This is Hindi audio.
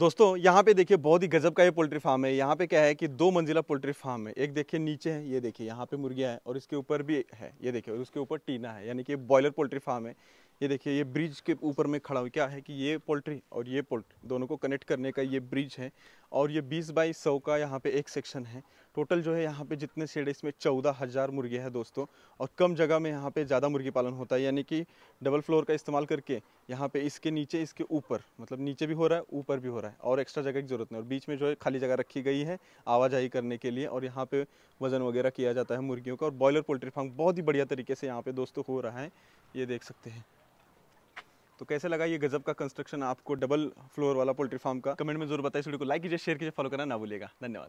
दोस्तों यहाँ पे देखिए बहुत ही गजब का ये पोल्ट्री फार्म है यहाँ पे क्या है कि दो मंजिला पोल्ट्री फार्म है एक देखिए नीचे है ये देखिए यहाँ पे मुर्गियाँ है और इसके ऊपर भी है ये देखिए और उसके ऊपर टीना है यानी कि बॉयलर पोल्ट्री फार्म है ये देखिए ये ब्रिज के ऊपर में खड़ा हुआ क्या है कि ये पोल्ट्री और ये पोल्ट्री दोनों को कनेक्ट करने का ये ब्रिज है और ये 20 बाई सौ का यहाँ पे एक सेक्शन है टोटल जो है यहाँ पे जितने शेड इसमें चौदह हज़ार मुर्गे हैं दोस्तों और कम जगह में यहाँ पे ज़्यादा मुर्गी पालन होता है यानी कि डबल फ्लोर का इस्तेमाल करके यहाँ पे इसके नीचे इसके ऊपर मतलब नीचे भी हो रहा है ऊपर भी हो रहा है और एक्स्ट्रा जगह की ज़रूरत नहीं और बीच में जो है खाली जगह रखी गई है आवाजाही करने के लिए और यहाँ पर वज़न वगैरह किया जाता है मुर्गियों का और बॉयलर पोल्ट्री फार्म बहुत ही बढ़िया तरीके से यहाँ पर दोस्तों हो रहा है ये देख सकते हैं तो कैसे लगा ये गजब का कंस्ट्रक्शन आपको डबल फ्लोर वाला पोल्ट्री फार्म का कमेंट में जरूर बताइए वीडियो को लाइक कीजिए शेयर कीजिए फॉलो करना ना भूलिएगा धन्यवाद